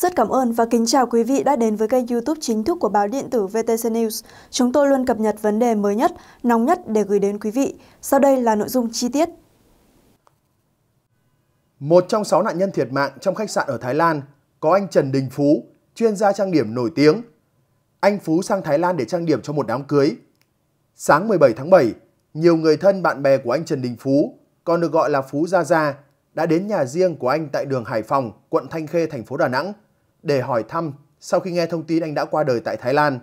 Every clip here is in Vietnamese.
Rất cảm ơn và kính chào quý vị đã đến với kênh youtube chính thức của báo điện tử VTC News. Chúng tôi luôn cập nhật vấn đề mới nhất, nóng nhất để gửi đến quý vị. Sau đây là nội dung chi tiết. Một trong sáu nạn nhân thiệt mạng trong khách sạn ở Thái Lan có anh Trần Đình Phú, chuyên gia trang điểm nổi tiếng. Anh Phú sang Thái Lan để trang điểm cho một đám cưới. Sáng 17 tháng 7, nhiều người thân bạn bè của anh Trần Đình Phú, còn được gọi là Phú Gia Gia, đã đến nhà riêng của anh tại đường Hải Phòng, quận Thanh Khê, thành phố Đà Nẵng để hỏi thăm sau khi nghe thông tin anh đã qua đời tại Thái Lan.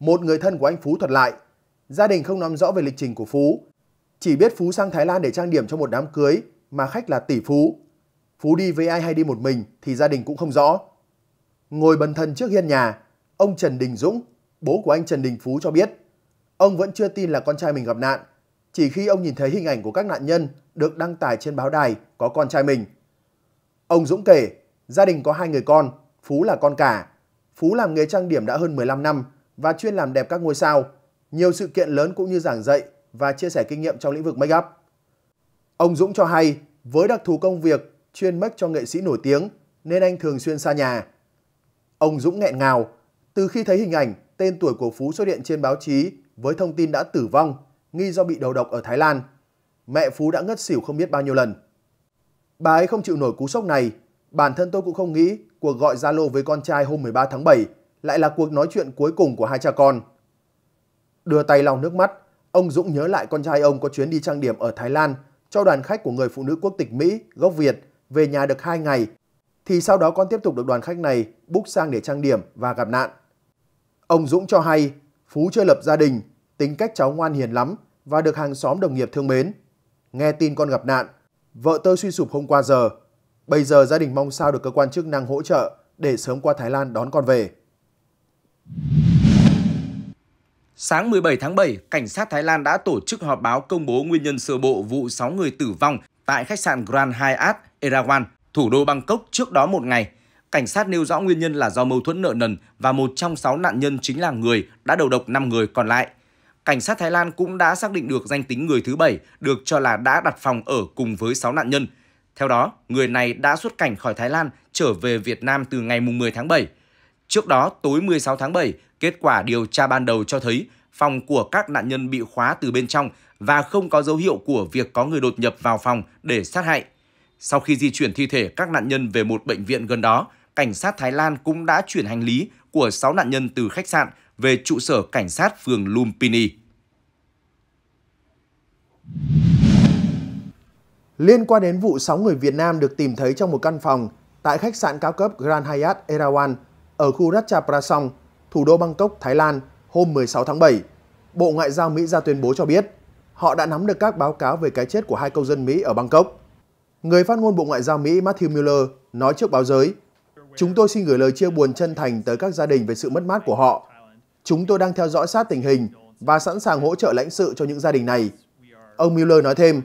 Một người thân của anh Phú thuật lại, gia đình không nắm rõ về lịch trình của Phú, chỉ biết Phú sang Thái Lan để trang điểm cho một đám cưới mà khách là tỷ phú. Phú đi với ai hay đi một mình thì gia đình cũng không rõ. Ngồi bần thần trước hiên nhà, ông Trần Đình Dũng, bố của anh Trần Đình Phú cho biết, ông vẫn chưa tin là con trai mình gặp nạn, chỉ khi ông nhìn thấy hình ảnh của các nạn nhân được đăng tải trên báo đài có con trai mình. Ông Dũng kể, Gia đình có hai người con, Phú là con cả. Phú làm nghề trang điểm đã hơn 15 năm và chuyên làm đẹp các ngôi sao, nhiều sự kiện lớn cũng như giảng dạy và chia sẻ kinh nghiệm trong lĩnh vực make up. Ông Dũng cho hay, với đặc thù công việc chuyên make cho nghệ sĩ nổi tiếng nên anh thường xuyên xa nhà. Ông Dũng nghẹn ngào, từ khi thấy hình ảnh tên tuổi của Phú xuất hiện trên báo chí với thông tin đã tử vong, nghi do bị đầu độc ở Thái Lan. Mẹ Phú đã ngất xỉu không biết bao nhiêu lần. Bà ấy không chịu nổi cú sốc này Bản thân tôi cũng không nghĩ cuộc gọi Zalo với con trai hôm 13 tháng 7 lại là cuộc nói chuyện cuối cùng của hai cha con. Đưa tay lau nước mắt, ông Dũng nhớ lại con trai ông có chuyến đi trang điểm ở Thái Lan cho đoàn khách của người phụ nữ quốc tịch Mỹ, gốc Việt, về nhà được 2 ngày. Thì sau đó con tiếp tục được đoàn khách này búc sang để trang điểm và gặp nạn. Ông Dũng cho hay, Phú chưa lập gia đình, tính cách cháu ngoan hiền lắm và được hàng xóm đồng nghiệp thương mến. Nghe tin con gặp nạn, vợ tôi suy sụp hôm qua giờ Bây giờ gia đình mong sao được cơ quan chức năng hỗ trợ để sớm qua Thái Lan đón con về. Sáng 17 tháng 7, cảnh sát Thái Lan đã tổ chức họp báo công bố nguyên nhân sơ bộ vụ 6 người tử vong tại khách sạn Grand Hyatt Erawan, thủ đô Bangkok trước đó một ngày. Cảnh sát nêu rõ nguyên nhân là do mâu thuẫn nợ nần và một trong 6 nạn nhân chính là người đã đầu độc 5 người còn lại. Cảnh sát Thái Lan cũng đã xác định được danh tính người thứ bảy được cho là đã đặt phòng ở cùng với 6 nạn nhân – theo đó, người này đã xuất cảnh khỏi Thái Lan trở về Việt Nam từ ngày 10 tháng 7. Trước đó, tối 16 tháng 7, kết quả điều tra ban đầu cho thấy phòng của các nạn nhân bị khóa từ bên trong và không có dấu hiệu của việc có người đột nhập vào phòng để sát hại. Sau khi di chuyển thi thể các nạn nhân về một bệnh viện gần đó, cảnh sát Thái Lan cũng đã chuyển hành lý của 6 nạn nhân từ khách sạn về trụ sở cảnh sát phường Lumpini. Liên quan đến vụ 6 người Việt Nam được tìm thấy trong một căn phòng tại khách sạn cao cấp Grand Hyatt Erawan ở khu Ratchaprasong, thủ đô Bangkok, Thái Lan hôm 16 tháng 7, Bộ Ngoại giao Mỹ ra tuyên bố cho biết họ đã nắm được các báo cáo về cái chết của hai công dân Mỹ ở Bangkok. Người phát ngôn Bộ Ngoại giao Mỹ Matthew Miller nói trước báo giới, Chúng tôi xin gửi lời chia buồn chân thành tới các gia đình về sự mất mát của họ. Chúng tôi đang theo dõi sát tình hình và sẵn sàng hỗ trợ lãnh sự cho những gia đình này. Ông Mueller nói thêm,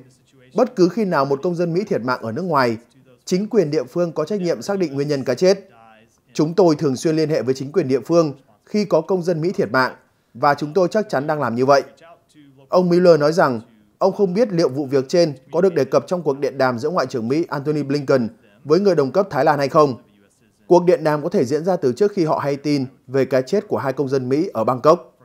Bất cứ khi nào một công dân Mỹ thiệt mạng ở nước ngoài, chính quyền địa phương có trách nhiệm xác định nguyên nhân cá chết. Chúng tôi thường xuyên liên hệ với chính quyền địa phương khi có công dân Mỹ thiệt mạng và chúng tôi chắc chắn đang làm như vậy. Ông Miller nói rằng ông không biết liệu vụ việc trên có được đề cập trong cuộc điện đàm giữa Ngoại trưởng Mỹ Antony Blinken với người đồng cấp Thái Lan hay không. Cuộc điện đàm có thể diễn ra từ trước khi họ hay tin về cái chết của hai công dân Mỹ ở Bangkok.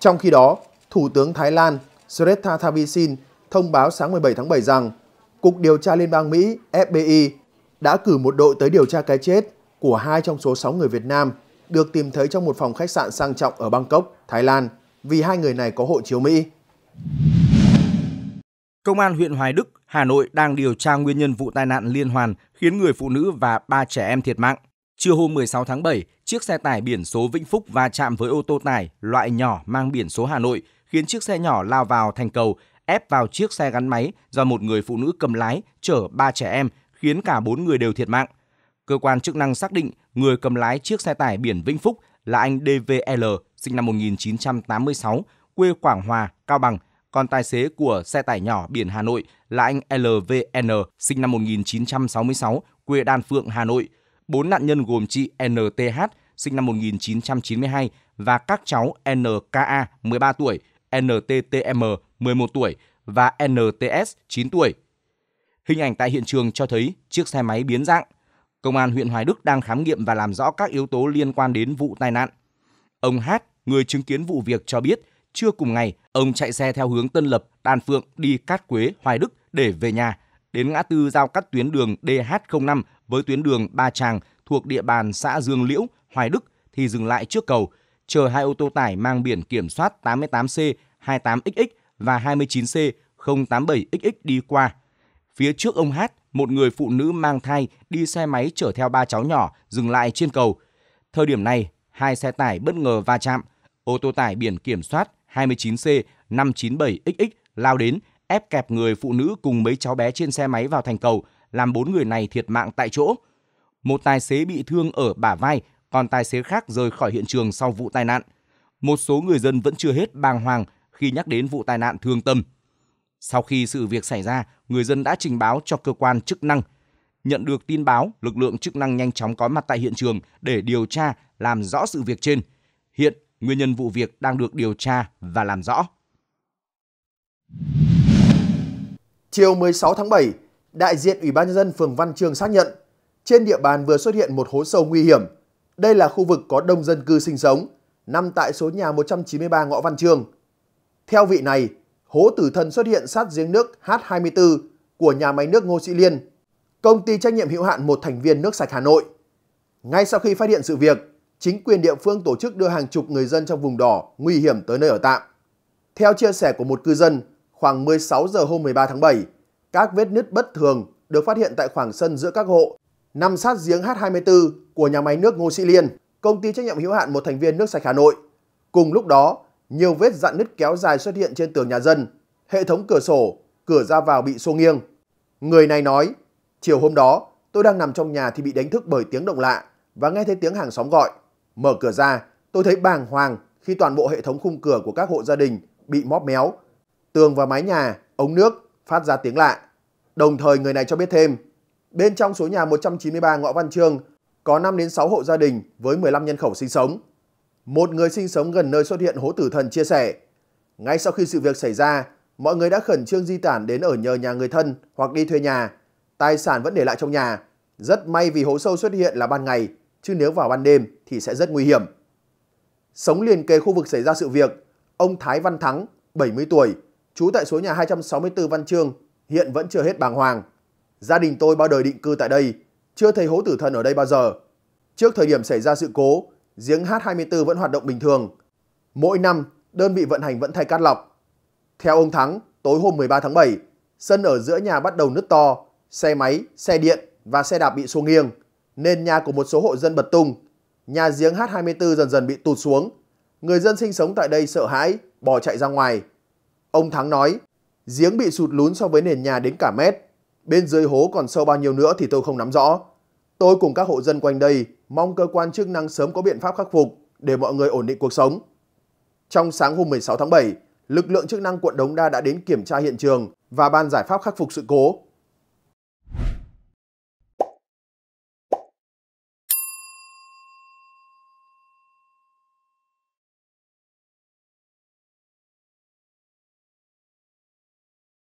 Trong khi đó, Thủ tướng Thái Lan Srettha Thavisin thông báo sáng 17 tháng 7 rằng Cục Điều tra Liên bang Mỹ FBI đã cử một đội tới điều tra cái chết của hai trong số 6 người Việt Nam được tìm thấy trong một phòng khách sạn sang trọng ở Bangkok, Thái Lan vì hai người này có hộ chiếu Mỹ. Công an huyện Hoài Đức, Hà Nội đang điều tra nguyên nhân vụ tai nạn liên hoàn khiến người phụ nữ và ba trẻ em thiệt mạng. Trưa hôm 16 tháng 7, chiếc xe tải biển số Vĩnh Phúc va chạm với ô tô tải loại nhỏ mang biển số Hà Nội, khiến chiếc xe nhỏ lao vào thành cầu, ép vào chiếc xe gắn máy do một người phụ nữ cầm lái chở ba trẻ em khiến cả bốn người đều thiệt mạng. Cơ quan chức năng xác định người cầm lái chiếc xe tải biển Vĩnh Phúc là anh DVL, sinh năm 1986, quê Quảng Hòa, Cao Bằng, còn tài xế của xe tải nhỏ biển Hà Nội là anh LVN, sinh năm 1966, quê Đan Phượng, Hà Nội. Bốn nạn nhân gồm chị NTH, sinh năm 1992 và các cháu NKA 13 tuổi, NTTM 11 tuổi và NTS 9 tuổi. Hình ảnh tại hiện trường cho thấy chiếc xe máy biến dạng. Công an huyện Hoài Đức đang khám nghiệm và làm rõ các yếu tố liên quan đến vụ tai nạn. Ông Hát, người chứng kiến vụ việc cho biết, trưa cùng ngày, ông chạy xe theo hướng Tân Lập, Đan Phượng đi Cát Quế, Hoài Đức để về nhà. Đến ngã tư giao cắt tuyến đường DH05 với tuyến đường Ba Tràng thuộc địa bàn xã Dương Liễu, Hoài Đức thì dừng lại trước cầu, chờ hai ô tô tải mang biển kiểm soát 88C 28XX và 29C087XX đi qua. Phía trước ông Hát, một người phụ nữ mang thai đi xe máy chở theo ba cháu nhỏ dừng lại trên cầu. Thời điểm này, hai xe tải bất ngờ va chạm. Ô tô tải biển kiểm soát 29C597XX lao đến, ép kẹp người phụ nữ cùng mấy cháu bé trên xe máy vào thành cầu, làm bốn người này thiệt mạng tại chỗ. Một tài xế bị thương ở bả vai, còn tài xế khác rời khỏi hiện trường sau vụ tai nạn. Một số người dân vẫn chưa hết bàng hoàng khi nhắc đến vụ tai nạn thương tâm. Sau khi sự việc xảy ra, người dân đã trình báo cho cơ quan chức năng. Nhận được tin báo, lực lượng chức năng nhanh chóng có mặt tại hiện trường để điều tra, làm rõ sự việc trên. Hiện, nguyên nhân vụ việc đang được điều tra và làm rõ. Chiều 16 tháng 7, đại diện Ủy ban nhân dân phường Văn Trường xác nhận, trên địa bàn vừa xuất hiện một hố sâu nguy hiểm. Đây là khu vực có đông dân cư sinh sống, nằm tại số nhà 193 ngõ Văn Trường. Theo vị này, hố tử thần xuất hiện sát giếng nước H24 của nhà máy nước Ngô Sĩ Liên, công ty trách nhiệm hữu hạn một thành viên nước sạch Hà Nội. Ngay sau khi phát hiện sự việc, chính quyền địa phương tổ chức đưa hàng chục người dân trong vùng đỏ nguy hiểm tới nơi ở tạm. Theo chia sẻ của một cư dân, khoảng 16 giờ hôm 13 tháng 7, các vết nứt bất thường được phát hiện tại khoảng sân giữa các hộ nằm sát giếng H24 của nhà máy nước Ngô Sĩ Liên, công ty trách nhiệm hữu hạn một thành viên nước sạch Hà Nội. Cùng lúc đó, nhiều vết dạn nứt kéo dài xuất hiện trên tường nhà dân, hệ thống cửa sổ, cửa ra vào bị xô nghiêng. Người này nói, chiều hôm đó tôi đang nằm trong nhà thì bị đánh thức bởi tiếng động lạ và nghe thấy tiếng hàng xóm gọi. Mở cửa ra, tôi thấy bàng hoàng khi toàn bộ hệ thống khung cửa của các hộ gia đình bị móp méo. Tường và mái nhà, ống nước phát ra tiếng lạ. Đồng thời người này cho biết thêm, bên trong số nhà 193 ngõ Văn Trương có 5 đến 6 hộ gia đình với 15 nhân khẩu sinh sống. Một người sinh sống gần nơi xuất hiện hố tử thần chia sẻ, ngay sau khi sự việc xảy ra, mọi người đã khẩn trương di tản đến ở nhờ nhà người thân hoặc đi thuê nhà. Tài sản vẫn để lại trong nhà. Rất may vì hố sâu xuất hiện là ban ngày, chứ nếu vào ban đêm thì sẽ rất nguy hiểm. Sống liền kề khu vực xảy ra sự việc, ông Thái Văn Thắng, 70 tuổi, trú tại số nhà 264 Văn Trương, hiện vẫn chưa hết bàng hoàng. Gia đình tôi bao đời định cư tại đây, chưa thấy hố tử thần ở đây bao giờ. Trước thời điểm xảy ra sự cố, giếng H24 vẫn hoạt động bình thường. Mỗi năm, đơn vị vận hành vẫn thay cát lọc. Theo ông Thắng, tối hôm 13 tháng 7, sân ở giữa nhà bắt đầu nứt to, xe máy, xe điện và xe đạp bị xô nghiêng, nên nhà của một số hộ dân bật tung. Nhà giếng H24 dần dần bị tụt xuống. Người dân sinh sống tại đây sợ hãi, bỏ chạy ra ngoài. Ông Thắng nói, giếng bị sụt lún so với nền nhà đến cả mét. Bên dưới hố còn sâu bao nhiêu nữa thì tôi không nắm rõ. Tôi cùng các hộ dân quanh đây mong cơ quan chức năng sớm có biện pháp khắc phục để mọi người ổn định cuộc sống. Trong sáng hôm 16 tháng 7, lực lượng chức năng quận Đống Đa đã đến kiểm tra hiện trường và ban giải pháp khắc phục sự cố.